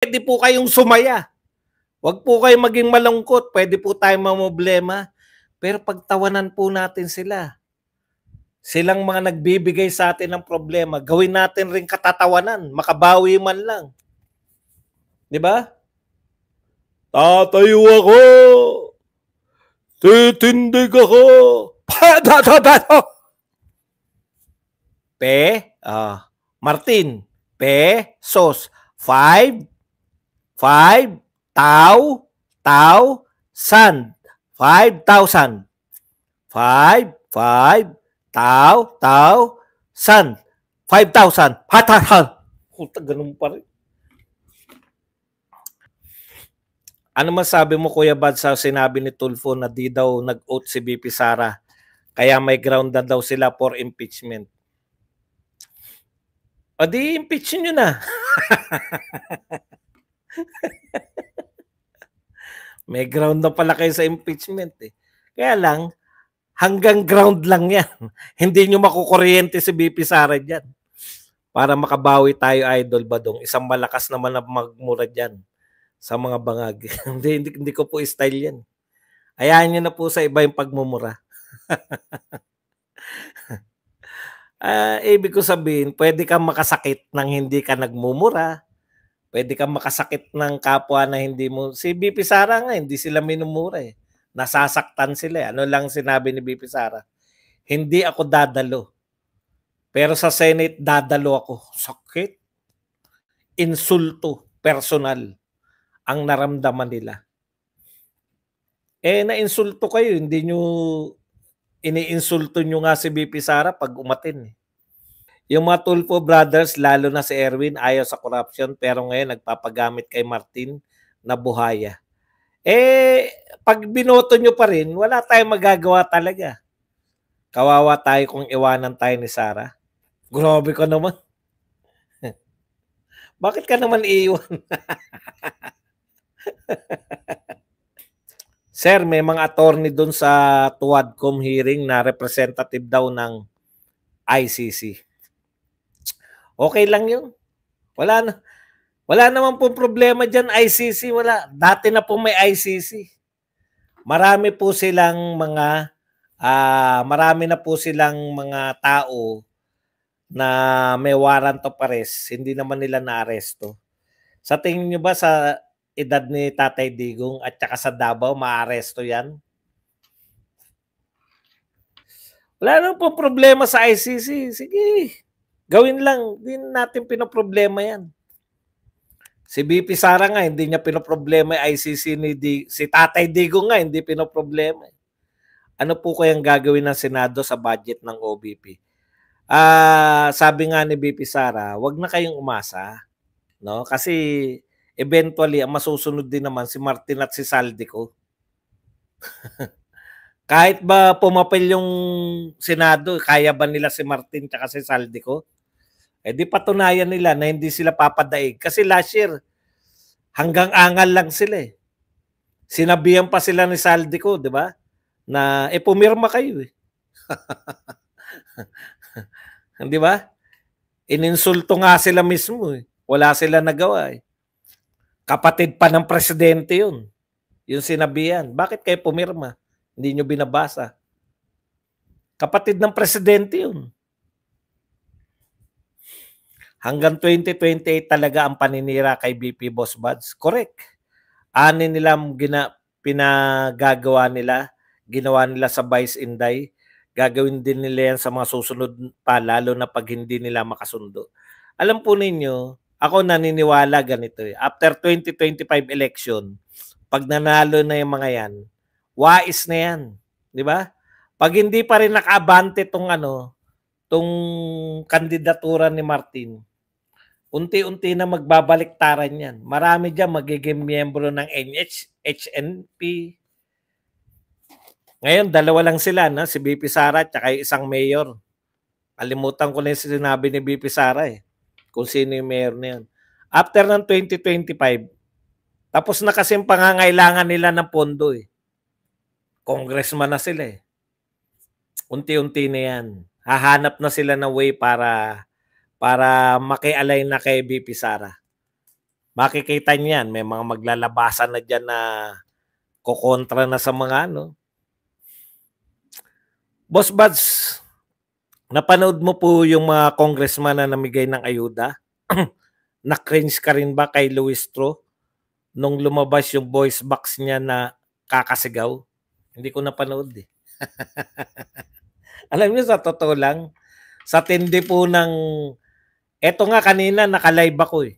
Pwede po kayong sumaya. Huwag po kayong maging malungkot. Pwede po tayong mamoblema. Pero pagtawanan po natin sila. Silang mga nagbibigay sa atin ng problema, gawin natin rin katatawanan, makabawi man lang. 'Di ba? Tatayo ako. Titindig ako. Padadadado. Pe, ah, uh, Martin, pesos, 5 Five, tau, tau, sand. Five thousand. Five, five, tau, tau, sand. Five thousand. Hatahan. Puta, ganun pa rin. Ano masabi mo Kuya Bad sa sinabi ni Tulfo na di daw nag-oath si BP Sara kaya may ground na daw sila for impeachment? O di impeach nyo na. May ground na pala kayo sa impeachment eh. Kaya lang, hanggang ground lang yan. Hindi nyo makukuryente si BP Sara dyan. Para makabawi tayo, Idol Badong. Isang malakas naman na magmura dyan sa mga bangag. hindi, hindi, hindi ko po style yan. Ayahan nyo na po sa iba yung pagmumura. uh, ibig ko sabihin, pwede kang makasakit nang hindi ka nagmumura, Pwede kang makasakit ng kapwa na hindi mo. Si BP Sara nga, hindi sila minumura eh. Nasasaktan sila eh. Ano lang sinabi ni BP Sara? Hindi ako dadalo. Pero sa Senate, dadalo ako. Sakit. Insulto. Personal. Ang naramdaman nila. Eh, na-insulto kayo. Hindi nyo, iniinsulto nyo nga si BP Sara pag umatin eh. Yung mga Tulfo brothers, lalo na si Erwin, ayaw sa corruption pero ngayon nagpapagamit kay Martin na buhaya. Eh, pag binoto nyo pa rin, wala tayong magagawa talaga. Kawawa tayo kung iwanan tayo ni Sara. Grabe ko naman. Bakit ka naman iiwan? Sir, may mga attorney doon sa Tuadcom hearing na representative daw ng ICC. Okay lang yun. Wala na. Wala naman pong problema dyan, ICC. Wala. Dati na po may ICC. Marami po silang mga, uh, marami na po silang mga tao na may warrant of arrest. Hindi naman nila naaresto. Sa tingin nyo ba sa edad ni Tatay Digong at saka sa Davao, maaresto yan? Wala naman po problema sa ICC. Sige. Gawin lang, hindi natin pinoproblema yan. Si BP Sara nga, hindi niya pinoproblema yung ICC ni D- si Tatay Digo nga, hindi pinoproblema. Ano po kayang gagawin ng Senado sa budget ng OBP? Ah, uh, sabi nga ni BP Sara, wag na kayong umasa, no? Kasi eventually ang masusunod din naman si Martin at si Saldico. kahit ba pumapil yung Senado, kaya ba nila si Martin at si Saldico? Eh di patunayan nila na hindi sila papadaig. Kasi last year, hanggang angal lang sila eh. Sinabihan pa sila ni Saldi ko, di ba? Na eh pumirma kayo eh. di ba? Ininsulto nga sila mismo eh. Wala sila nagawa eh. Kapatid pa ng presidente yun. Yung sinabihan. Bakit kayo pumirma? Hindi nyo binabasa. Kapatid ng presidente yun. Hanggang 2028 talaga ang paninira kay BP Boss Buds. Correct. Ani nilang gina, pinagagawa nila, ginawa nila sa Vice Inday. Gagawin din nila yan sa mga susunod pa, lalo na pag hindi nila makasundo. Alam po ninyo, ako naniniwala ganito eh. After 2025 election, pag nanalo na yung mga yan, wais na yan. Di ba? Pag hindi pa rin nakaabante tong ano, tong kandidatura ni Martin, unti-unti na magbabaliktaran yan. Marami dyan magiging miyembro ng NH, HNP. Ngayon, dalawa lang sila, na, si BP Sara at isang mayor. Kalimutan ko na yung sinabi ni BP Sara eh, kung sino yung mayor na yan. After ng 2025, tapos na kasi pangangailangan nila ng pondo eh. Congressman na sila eh. Unti-unti na yan. Hahanap na sila ng way para para maki-align na kay VP Sara. Makikita niyan, may mga maglalabasan na diyan na kokontra na sa mga ano. Boss Buds, napanood mo po yung mga congressman na namigay ng ayuda? Na-cringe ka rin ba kay Luis Tro nung lumabas yung voice box niya na kakasigaw? Hindi ko napanood eh. Alam niyo sa totoo lang, sa tindi po ng Eto nga kanina naka-live ako eh.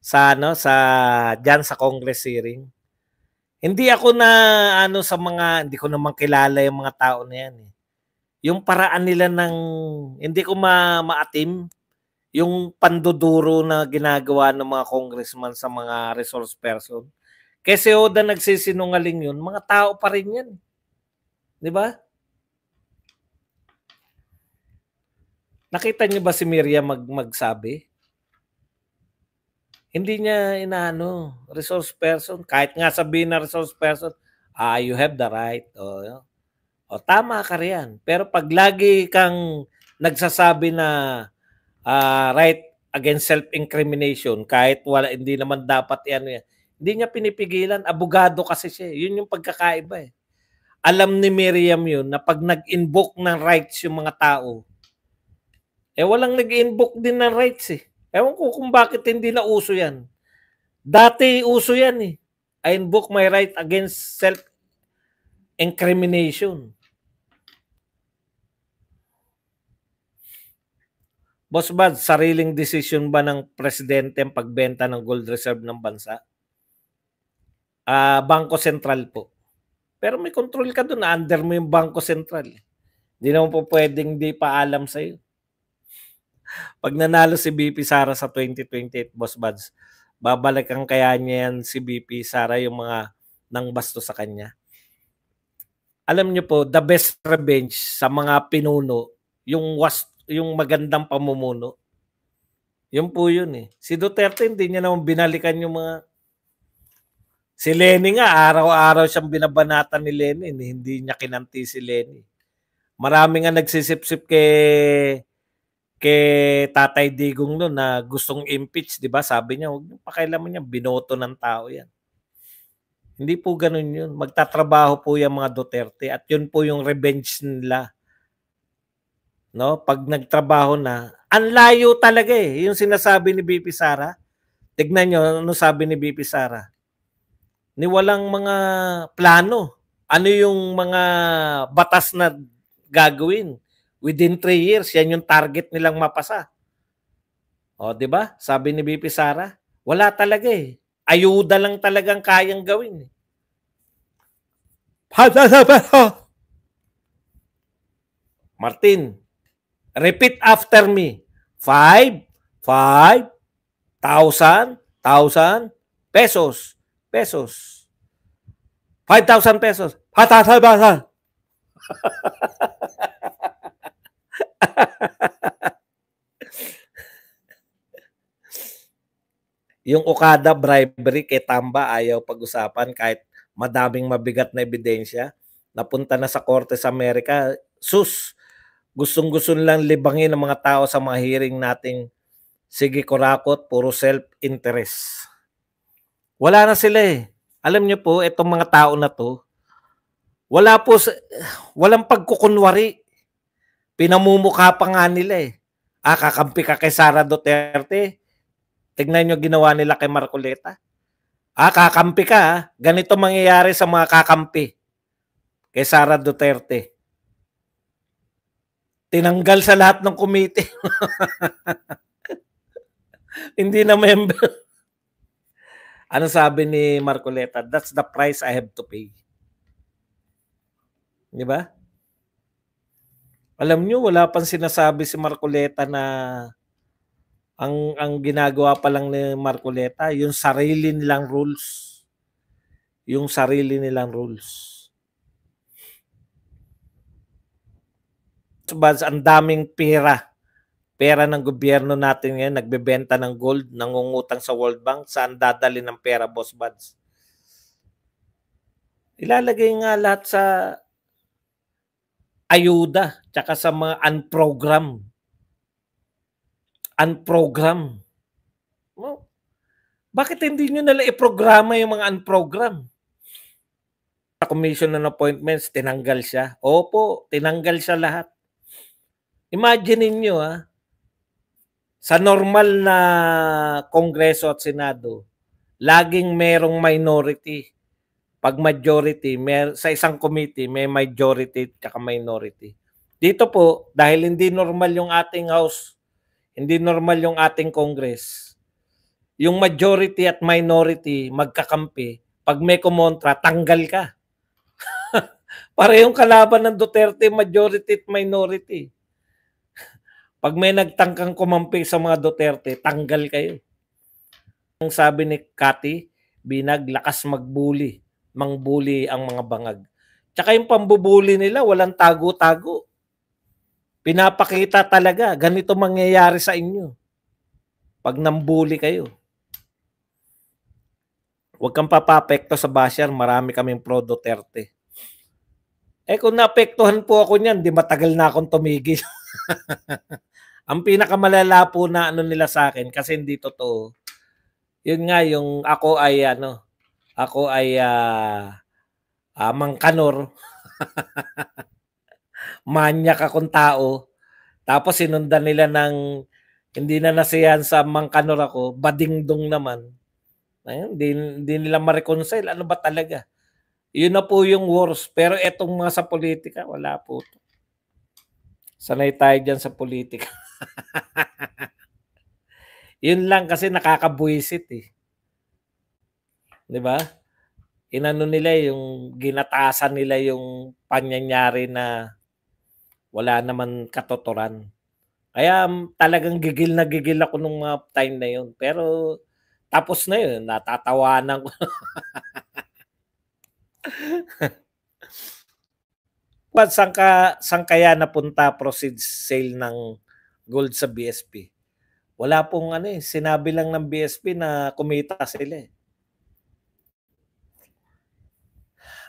Sa ano sa diyan sa Congress hearing. Hindi ako na ano sa mga hindi ko naman kilala yung mga tao na yan eh. Yung paraan nila ng hindi ko ma maatim yung panduduro na ginagawa ng mga congressman sa mga resource person. Kasi Oda nagsisinungaling yun, mga tao pa rin yan. Di ba? Nakita niyo ba si Miriam mag magsabi? Hindi niya inaano, resource person. Kahit nga sabi na resource person, ah, you have the right. O, o tama ka riyan. Pero pag lagi kang nagsasabi na uh, right against self-incrimination, kahit wala, hindi naman dapat yan, yan. Hindi niya pinipigilan. Abogado kasi siya. Eh. Yun yung pagkakaiba eh. Alam ni Miriam yun na pag nag-invoke ng rights yung mga tao, eh walang nag-invoke din ng rights eh. Ewan ko kung bakit hindi na uso yan. Dati uso yan eh. I invoke my right against self-incrimination. Boss Bad, sariling decision ba ng presidente ang pagbenta ng gold reserve ng bansa? Uh, ah, Bangko Sentral po. Pero may control ka doon, under mo yung Bangko Sentral. Eh. Hindi naman po pwedeng di pa alam sa'yo. Pag nanalo si BP Sara sa 2028 Boss Buds, babalik ang kaya niya yan si BP Sara yung mga nang basto sa kanya. Alam niyo po, the best revenge sa mga pinuno, yung was, yung magandang pamumuno. Yun po yun eh. Si Duterte hindi niya naman binalikan yung mga Si Lenny nga, araw-araw siyang binabanatan ni Lenny. Eh, hindi niya kinanti si Lenny. Marami nga nagsisip-sip kay kay Tatay Digong noon na gustong impeach, 'di ba? Sabi niya, "Wag niyo pakialaman yan, binoto ng tao 'yan. Hindi po ganun 'yun. Magtatrabaho po 'yang mga Duterte at 'yun po yung revenge nila. No? Pag nagtrabaho na, ang layo talaga eh. Yung sinasabi ni BP Sara, tignan niyo ano sabi ni BP Sara. Ni walang mga plano. Ano yung mga batas na gagawin? Within 3 years, yan yung target nilang mapasa. O, di ba? Sabi ni BP Sara, wala talaga eh. Ayuda lang talagang kayang gawin. Eh. Martin, repeat after me. Five, five, thousand, thousand, pesos, pesos. Five thousand pesos. Hatatabasa. Yung Okada bribery kay Tamba ayaw pag-usapan kahit madaming mabigat na ebidensya. Napunta na sa Korte sa Amerika. Sus, gustong-gusto lang libangin ng mga tao sa mga hearing nating sige kurakot, puro self-interest. Wala na sila eh. Alam niyo po, itong mga tao na to, wala po, walang pagkukunwari. Pinamumukha pa nga nila eh. Ah, kakampi ka kay Sara Duterte. Tignan nyo ginawa nila kay Marcoleta. Ah, kakampi ka. Ah. Ganito mangyayari sa mga kakampi. Kay Sara Duterte. Tinanggal sa lahat ng komite. Hindi na member. Ano sabi ni Marcoleta? That's the price I have to pay. Di ba? Alam nyo, wala pang sinasabi si Marcoleta na ang ang ginagawa pa lang ni Marcoleta, yung sarili nilang rules. Yung sarili nilang rules. So, ang daming pera. Pera ng gobyerno natin ngayon, nagbebenta ng gold, nangungutang sa World Bank, saan dadali ng pera, Boss Buds? Ilalagay nga lahat sa ayuda, tsaka sa mga unprogram unprogram. Well, bakit hindi nyo nalang iprograma yung mga unprogram? Sa commission ng appointments, tinanggal siya. Opo, tinanggal siya lahat. Imagine niyo ha, sa normal na Kongreso at Senado, laging merong minority. Pag majority, mer sa isang committee, may majority at minority. Dito po, dahil hindi normal yung ating House hindi normal yung ating Congress. Yung majority at minority magkakampi. Pag may kumontra, tanggal ka. Parehong kalaban ng Duterte, majority at minority. Pag may nagtangkang kumampi sa mga Duterte, tanggal kayo. Ang sabi ni Kati, binag, lakas magbuli. Mangbuli ang mga bangag. Tsaka yung pambubuli nila, walang tago-tago. Pinapakita talaga, ganito mangyayari sa inyo. Pag nambuli kayo. Huwag kang papapekto sa basher, marami kaming pro Duterte. Eh kung naapektuhan po ako niyan, di matagal na akong tumigil. Ang pinakamalala po na ano nila sa akin kasi hindi totoo. Yun nga yung ako ay ano, ako ay uh, uh, mangkanor. manyak akong tao. Tapos sinundan nila ng hindi na nasiyahan sa mangkanor ako, badingdong naman. Ayun, hindi, hindi nila ma-reconcile. Ano ba talaga? Yun na po yung worst. Pero etong mga sa politika, wala po. Sanay tayo dyan sa politika. Yun lang kasi nakakabuisit eh. Di ba? Inano nila yung ginatasan nila yung panyanyari na wala naman katotoran. Kaya mm, talagang gigil na gigil ako nung mga ah, time na yun. Pero tapos na yun, natatawanan ko. But saan, ka, saan kaya napunta proceeds sale ng gold sa BSP? Wala pong ano eh, sinabi lang ng BSP na kumita sila eh.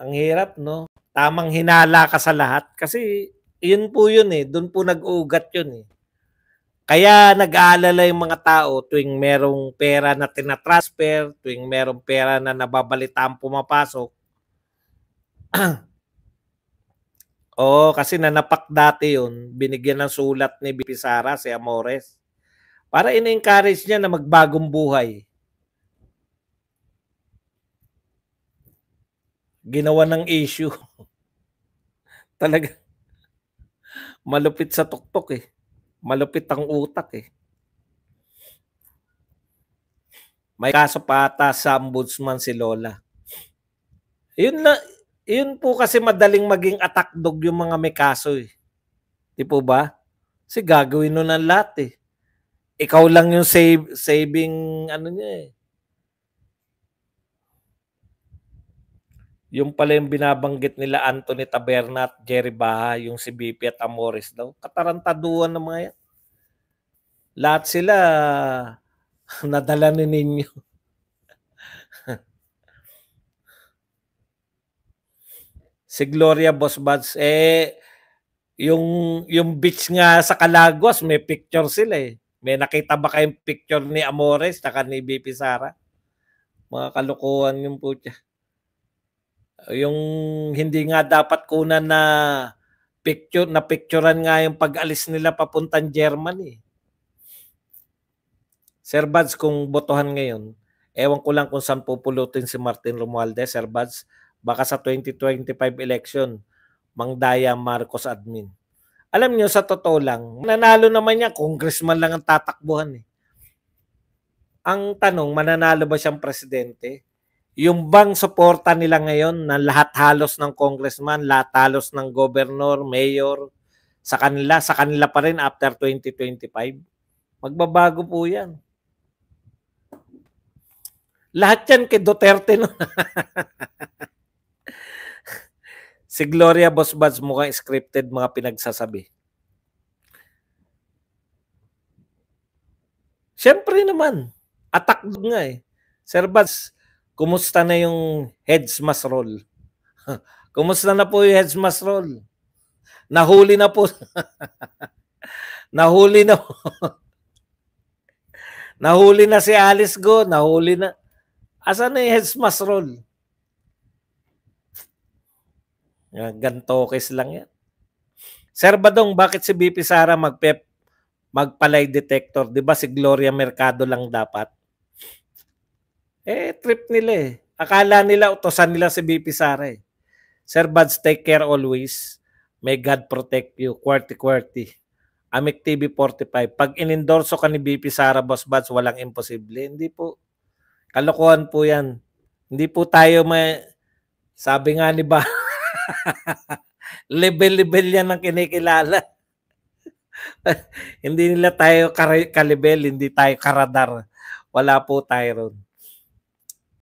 Ang hirap no? Tamang hinala ka sa lahat kasi yun po yun eh. Doon po nag uugat yun eh. Kaya nag-aalala yung mga tao tuwing merong pera na tinatransfer, tuwing merong pera na nababalitaan pumapasok. Oo, kasi nanapak dati yun. Binigyan ng sulat ni BP Sara si Amores para in-encourage niya na magbagong buhay. Ginawa ng issue. Talaga malupit sa tuktok eh. Malupit ang utak eh. May kaso pa ata sa ombudsman si Lola. Yun, na, yun po kasi madaling maging attack dog yung mga may kaso eh. Di po ba? Si gagawin nun ang lahat eh. Ikaw lang yung save, saving ano niya eh Yung pala yung binabanggit nila Anthony Taberna at Jerry Baha, yung si BP at Amores daw. Katarantaduan ng mga yan. Lahat sila nadala ni ninyo. si Gloria Bosbads, eh, yung, yung beach nga sa Calagos, may picture sila eh. May nakita ba kayong picture ni Amores at ni BP Sara? Mga kalukuhan yung putya yung hindi nga dapat kunan na picture na picturean nga yung pag-alis nila papuntang Germany. Sir Bads, kung botohan ngayon, ewan ko lang kung saan pupulutin si Martin Romualdez, Sir Bads, baka sa 2025 election, Mangdaya Marcos admin. Alam niyo sa totoo lang, nanalo naman niya, congressman lang ang tatakbuhan eh. Ang tanong, mananalo ba siyang presidente? yung bang suporta nila ngayon na lahat halos ng congressman, lahat halos ng governor, mayor, sa kanila, sa kanila pa rin after 2025, magbabago po yan. Lahat yan kay Duterte no. si Gloria Bosbats mukhang scripted mga pinagsasabi. Siyempre naman, attack nga eh. Sir Bats, kumusta na yung heads mass roll? kumusta na po yung heads mass roll? Nahuli na po. nahuli na po. nahuli na si Alice Go, nahuli na. Asan na yung heads mass roll? Ah, Gantokes lang yan. Sir Badong, bakit si BP Sara magpep magpalay detector? 'Di ba si Gloria Mercado lang dapat? Eh, trip nila eh. Akala nila utosan nila si BP Sara eh. Sir Buds, take care always. May God protect you. Kwarti-kwarti. Amic TV 45. Pag inendorso ka ni BP Sara Boss Buds, walang imposible. Hindi po. Kalokohan po yan. Hindi po tayo may... Sabi nga ni ba... Level-level yan ang kinikilala. hindi nila tayo kalibel, hindi tayo karadar. Wala po tayo ron.